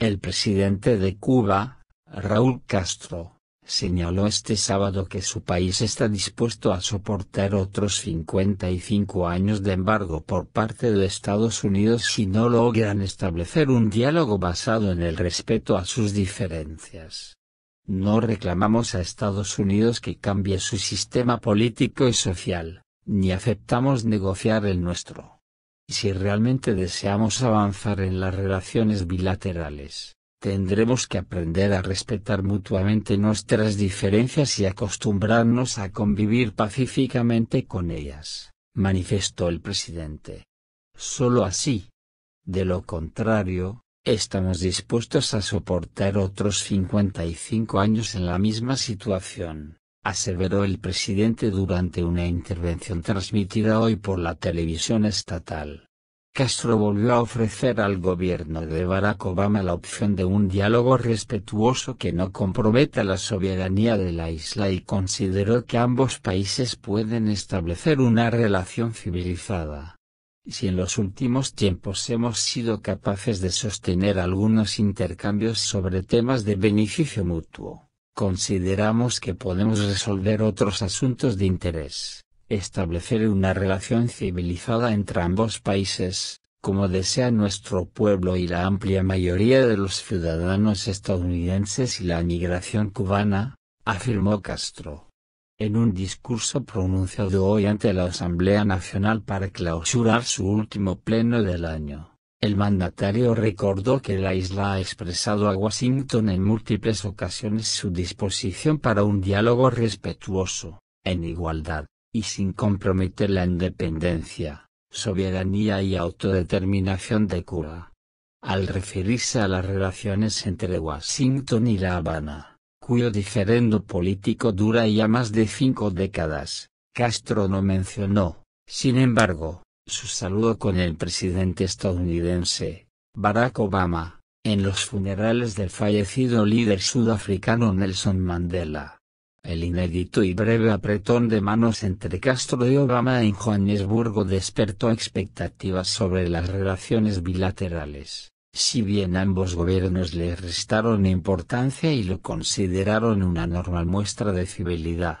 El presidente de Cuba, Raúl Castro, señaló este sábado que su país está dispuesto a soportar otros 55 años de embargo por parte de Estados Unidos si no logran establecer un diálogo basado en el respeto a sus diferencias. No reclamamos a Estados Unidos que cambie su sistema político y social, ni aceptamos negociar el nuestro si realmente deseamos avanzar en las relaciones bilaterales, tendremos que aprender a respetar mutuamente nuestras diferencias y acostumbrarnos a convivir pacíficamente con ellas, manifestó el presidente. Solo así. De lo contrario, estamos dispuestos a soportar otros 55 años en la misma situación aseveró el presidente durante una intervención transmitida hoy por la televisión estatal. Castro volvió a ofrecer al gobierno de Barack Obama la opción de un diálogo respetuoso que no comprometa la soberanía de la isla y consideró que ambos países pueden establecer una relación civilizada. Si en los últimos tiempos hemos sido capaces de sostener algunos intercambios sobre temas de beneficio mutuo, Consideramos que podemos resolver otros asuntos de interés, establecer una relación civilizada entre ambos países, como desea nuestro pueblo y la amplia mayoría de los ciudadanos estadounidenses y la migración cubana, afirmó Castro. En un discurso pronunciado hoy ante la Asamblea Nacional para clausurar su último pleno del año el mandatario recordó que la isla ha expresado a Washington en múltiples ocasiones su disposición para un diálogo respetuoso, en igualdad, y sin comprometer la independencia, soberanía y autodeterminación de Cuba. Al referirse a las relaciones entre Washington y La Habana, cuyo diferendo político dura ya más de cinco décadas, Castro no mencionó, sin embargo, su saludo con el presidente estadounidense, Barack Obama, en los funerales del fallecido líder sudafricano Nelson Mandela. El inédito y breve apretón de manos entre Castro y Obama en Johannesburgo despertó expectativas sobre las relaciones bilaterales, si bien ambos gobiernos le restaron importancia y lo consideraron una normal muestra de civilidad.